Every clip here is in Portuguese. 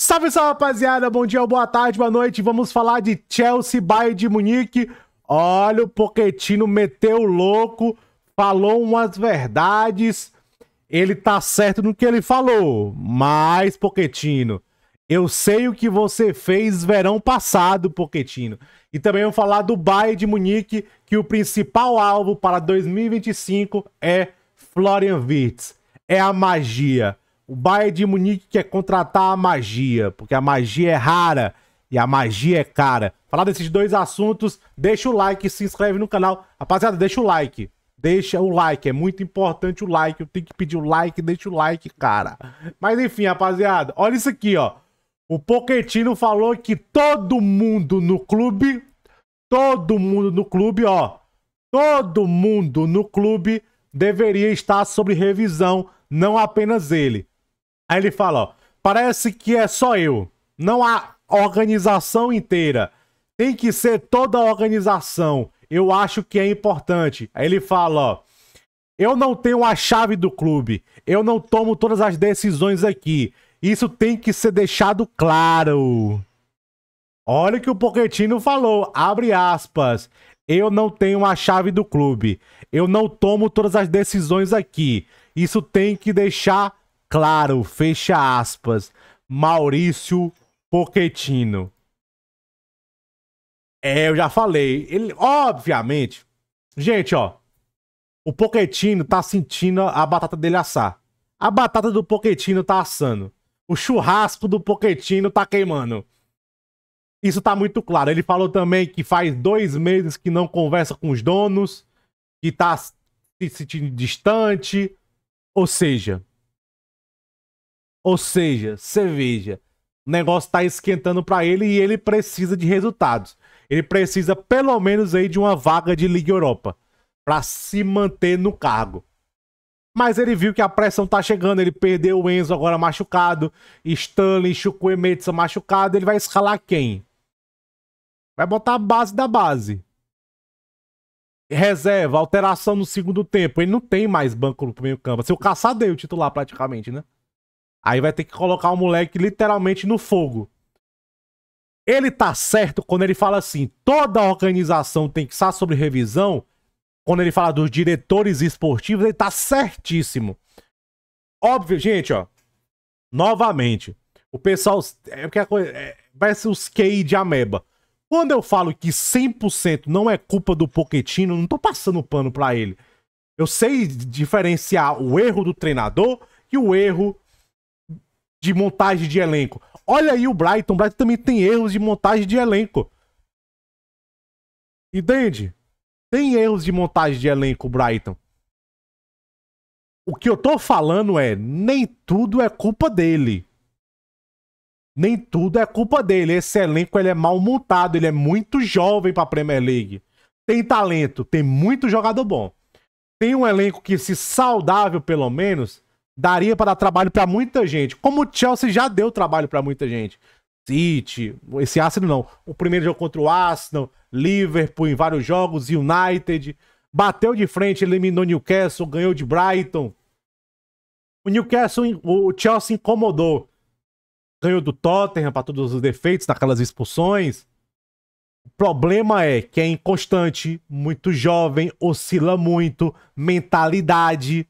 Salve, salve, rapaziada. Bom dia, boa tarde, boa noite. Vamos falar de Chelsea, Bayern de Munique. Olha, o Poquetino meteu louco, falou umas verdades. Ele tá certo no que ele falou. Mas, Poquetino, eu sei o que você fez verão passado, Poquetino. E também vou falar do Bayern de Munique, que o principal alvo para 2025 é Florian Wirtz. É a magia o Bayern de Munique quer contratar a magia, porque a magia é rara e a magia é cara. Falar desses dois assuntos, deixa o like, se inscreve no canal. Rapaziada, deixa o like. Deixa o like, é muito importante o like. Eu tenho que pedir o like, deixa o like, cara. Mas enfim, rapaziada, olha isso aqui, ó. O Poquetino falou que todo mundo no clube, todo mundo no clube, ó, todo mundo no clube deveria estar sob revisão, não apenas ele. Aí ele fala, ó, parece que é só eu, não a organização inteira. Tem que ser toda a organização. Eu acho que é importante. Aí ele fala, ó, eu não tenho a chave do clube. Eu não tomo todas as decisões aqui. Isso tem que ser deixado claro. Olha o que o Pochettino falou, abre aspas. Eu não tenho a chave do clube. Eu não tomo todas as decisões aqui. Isso tem que deixar claro, fecha aspas, Maurício Pochettino. É, eu já falei. Ele, obviamente. Gente, ó. O Pochettino tá sentindo a batata dele assar. A batata do Pochettino tá assando. O churrasco do Pochettino tá queimando. Isso tá muito claro. Ele falou também que faz dois meses que não conversa com os donos, que tá se sentindo distante. Ou seja, ou seja, cerveja. O negócio tá esquentando para ele e ele precisa de resultados. Ele precisa pelo menos aí de uma vaga de Liga Europa para se manter no cargo. Mas ele viu que a pressão tá chegando, ele perdeu o Enzo agora machucado, Stanley, Chukwuemetsa machucado, ele vai escalar quem? Vai botar a base da base. Reserva, alteração no segundo tempo. Ele não tem mais banco no meio campo. Seu assim, o titular praticamente, né? Aí vai ter que colocar o moleque literalmente no fogo. Ele tá certo quando ele fala assim: toda organização tem que estar sobre revisão. Quando ele fala dos diretores esportivos, ele tá certíssimo. Óbvio, gente, ó. Novamente, o pessoal. É porque a é coisa. É, parece os QI de ameba. Quando eu falo que 100% não é culpa do Poquetino, não tô passando pano para ele. Eu sei diferenciar o erro do treinador e o erro de montagem de elenco. Olha aí o Brighton. O Brighton também tem erros de montagem de elenco. Entende? Tem erros de montagem de elenco, o Brighton. O que eu tô falando é, nem tudo é culpa dele. Nem tudo é culpa dele. Esse elenco ele é mal montado, ele é muito jovem pra Premier League. Tem talento, tem muito jogador bom. Tem um elenco que, se saudável pelo menos, daria para dar trabalho para muita gente. Como o Chelsea já deu trabalho para muita gente. City, esse Arsenal não. O primeiro jogo contra o Arsenal, Liverpool em vários jogos, United. Bateu de frente, eliminou Newcastle, ganhou de Brighton. O Newcastle, o Chelsea incomodou. Ganhou do Tottenham para todos os defeitos, daquelas expulsões. O problema é que é inconstante, muito jovem, oscila muito, mentalidade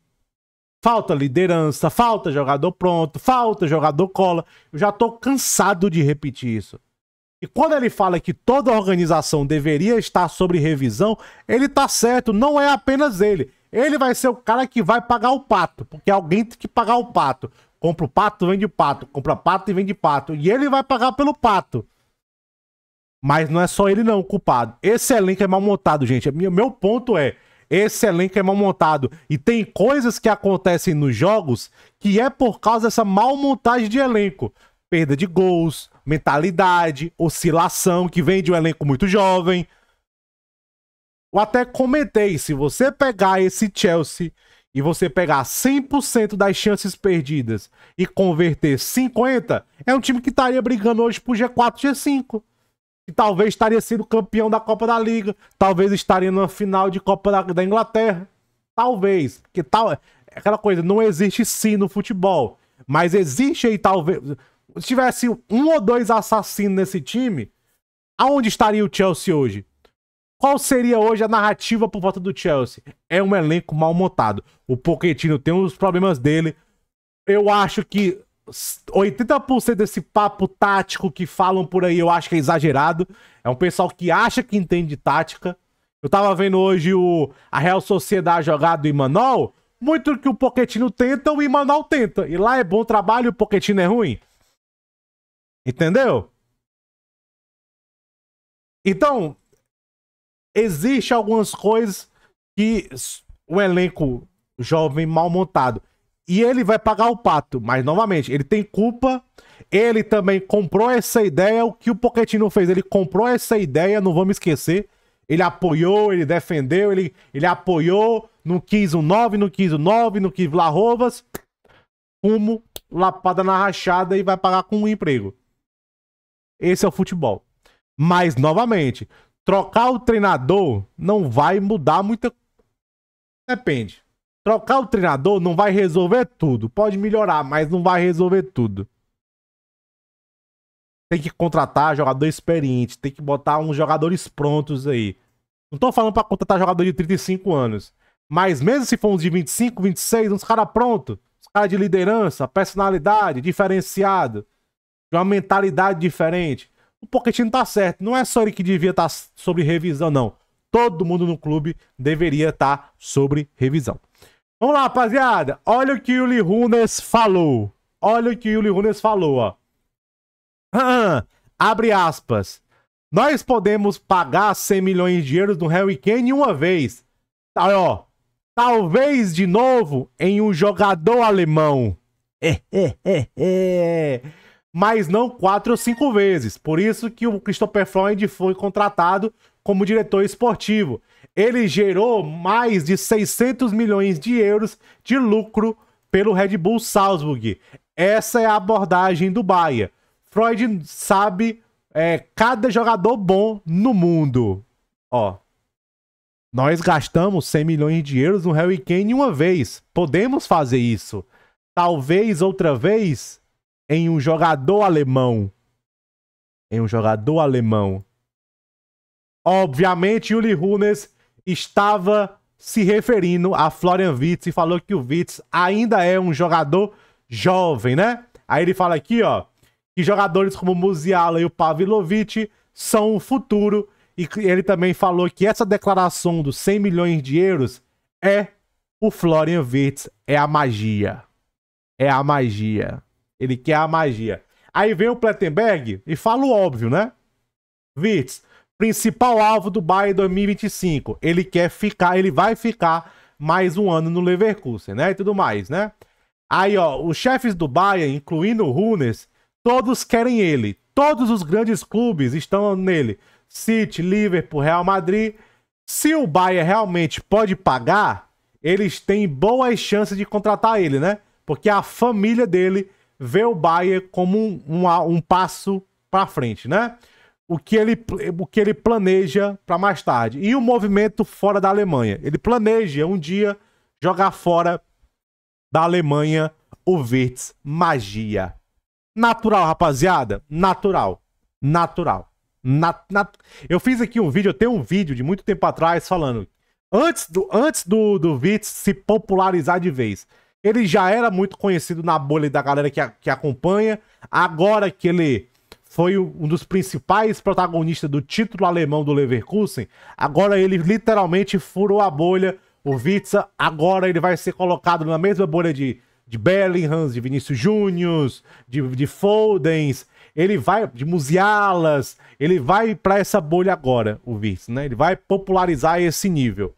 Falta liderança, falta jogador pronto, falta jogador cola. Eu já tô cansado de repetir isso. E quando ele fala que toda organização deveria estar sobre revisão, ele tá certo, não é apenas ele. Ele vai ser o cara que vai pagar o pato, porque alguém tem que pagar o pato. Compra o pato, vende o pato, compra pato e vende pato. E ele vai pagar pelo pato. Mas não é só ele não, culpado. Esse elenco é mal montado, gente. É, meu ponto é, esse elenco é mal montado. E tem coisas que acontecem nos jogos que é por causa dessa mal montagem de elenco. Perda de gols, mentalidade, oscilação, que vem de um elenco muito jovem. Eu até comentei, se você pegar esse Chelsea e você pegar 100% das chances perdidas e converter 50, é um time que estaria brigando hoje pro G4, G5 e talvez estaria sendo campeão da Copa da Liga, talvez estaria na final de Copa da, da Inglaterra. Talvez, Que tal, aquela coisa, não existe sim no futebol, mas existe aí talvez, se tivesse um ou dois assassinos nesse time, aonde estaria o Chelsea hoje? Qual seria hoje a narrativa por volta do Chelsea? É um elenco mal montado. O Pochettino tem os problemas dele. Eu acho que 80% desse papo tático que falam por aí eu acho que é exagerado. É um pessoal que acha que entende tática. Eu tava vendo hoje o, a Real Sociedade jogar do Imanol. Muito que o Poquetino tenta, o Imanol tenta. E lá é bom trabalho e o Poquetino é ruim. Entendeu? Então, existe algumas coisas que o elenco jovem mal montado e ele vai pagar o pato. Mas, novamente, ele tem culpa. Ele também comprou essa ideia. O que o Pochettino fez? Ele comprou essa ideia, não vamos esquecer. Ele apoiou, ele defendeu, ele, ele apoiou. Não quis o 9, não quis o 9, não quis Larrovas. Fumo, lapada na rachada e vai pagar com um emprego. Esse é o futebol. Mas, novamente, trocar o treinador não vai mudar muita Depende. Trocar o treinador não vai resolver tudo. Pode melhorar, mas não vai resolver tudo. Tem que contratar jogador experiente, tem que botar uns jogadores prontos aí. Não tô falando para contratar jogador de 35 anos, mas mesmo se for uns de 25, 26, uns cara prontos, uns cara de liderança, personalidade, diferenciado, de uma mentalidade diferente. O Pochettino tá certo, não é só ele que devia estar tá sobre revisão, não. Todo mundo no clube deveria estar tá sobre revisão. Vamos lá, rapaziada. Olha o que o Lirunes falou. Olha o que o Lirunes falou, ó. abre aspas. Nós podemos pagar 100 milhões de euros no Harry Kane uma vez. Aí, tá, ó. Talvez de novo em um jogador alemão. É, é, é, Mas não quatro ou cinco vezes. Por isso que o Christopher Freund foi contratado como diretor esportivo ele gerou mais de 600 milhões de euros de lucro pelo Red Bull Salzburg. Essa é a abordagem do Bahia. Freud sabe é, cada jogador bom no mundo. Ó, nós gastamos 100 milhões de euros no Harry Kane uma vez. Podemos fazer isso. Talvez outra vez em um jogador alemão. Em um jogador alemão. Obviamente, Uli Runes estava se referindo a Florian Wirtz e falou que o Wirtz ainda é um jogador jovem, né? Aí ele fala aqui, ó, que jogadores como Musiala e o Pavlovic são o futuro e ele também falou que essa declaração dos 100 milhões de euros é o Florian Wirtz, é a magia. É a magia. Ele quer a magia. Aí vem o Plettenberg e fala o óbvio, né? Wirtz, principal alvo do Bayern 2025. Ele quer ficar, ele vai ficar mais um ano no Leverkusen, né? E tudo mais, né? Aí, ó, os chefes do Bayern, incluindo o Runes, todos querem ele. Todos os grandes clubes estão nele. City, Liverpool, Real Madrid. Se o Bayern realmente pode pagar, eles têm boas chances de contratar ele, né? Porque a família dele vê o Bayern como um, um, um passo para frente, né? o que ele, o que ele planeja para mais tarde. E o movimento fora da Alemanha. Ele planeja um dia jogar fora da Alemanha o Wirtz Magia. Natural, rapaziada. Natural. Natural. nat nat Eu fiz aqui um vídeo, eu tenho um vídeo de muito tempo atrás falando. Antes do, antes do, do Wirtz se popularizar de vez. Ele já era muito conhecido na bolha da galera que, que acompanha. Agora que ele foi um dos principais protagonistas do título alemão do Leverkusen. Agora ele literalmente furou a bolha. O Witzel agora ele vai ser colocado na mesma bolha de, de Bellingham, de Vinícius Júnior, de, de Foldens. Ele vai de Musialas, ele vai para essa bolha agora, o Witzel, né? Ele vai popularizar esse nível.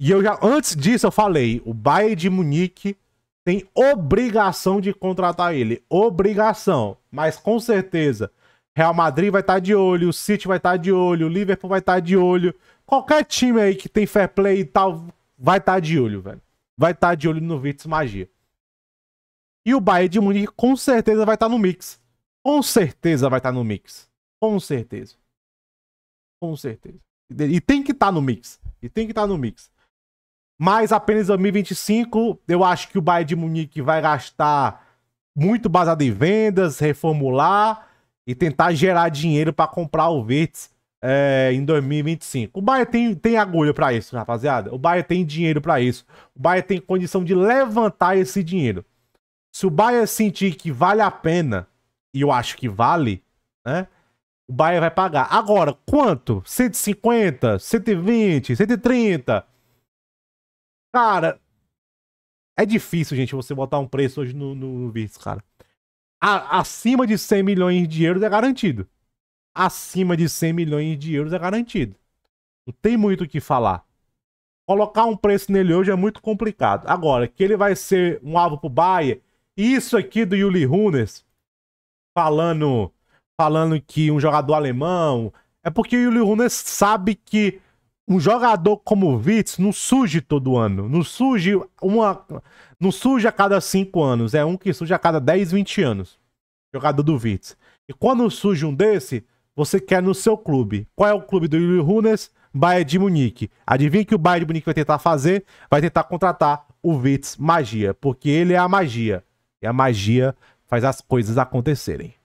E eu já antes disso eu falei, o Bayern de Munique tem obrigação de contratar ele. Obrigação. Mas com certeza, Real Madrid vai estar tá de olho, o City vai estar tá de olho, o Liverpool vai estar tá de olho. Qualquer time aí que tem fair play e tal, vai estar de olho, velho. Vai estar de olho no Vitz Magia. E o Bayern de Munique com certeza vai estar no mix. Com certeza vai estar no mix. Com certeza. Com certeza. E tem que estar no mix. E tem que estar no mix. Mas apenas em 2025, eu acho que o Bayern de Munique vai gastar muito baseado em vendas, reformular e tentar gerar dinheiro para comprar o Verts é, eh, em 2025. O Bayern tem, tem agulha para isso, rapaziada. O Bayern tem dinheiro para isso. O Bayern tem condição de levantar esse dinheiro. Se o Bayern sentir que vale a pena, e eu acho que vale, né? O Bayern vai pagar. Agora, quanto? 150, 120, 130? Cara, é difícil, gente, você botar um preço hoje no, no cara. A, acima de 100 milhões de euros é garantido. Acima de 100 milhões de euros é garantido. Não tem muito o que falar. Colocar um preço nele hoje é muito complicado. Agora, que ele vai ser um alvo pro Bahia, isso aqui do Yuli Runes falando falando que um jogador alemão, é porque o Yuli Runes sabe que um jogador como o Vitz não surge todo ano. Não surge uma. Não surge a cada cinco anos. É um que surge a cada 10, 20 anos. Jogador do Vitz. E quando surge um desse, você quer no seu clube. Qual é o clube do Yuri Runes? Bayern de Munique. Adivinha que o Bayern de Munique vai tentar fazer? Vai tentar contratar o Vitz Magia. Porque ele é a magia. E a magia faz as coisas acontecerem.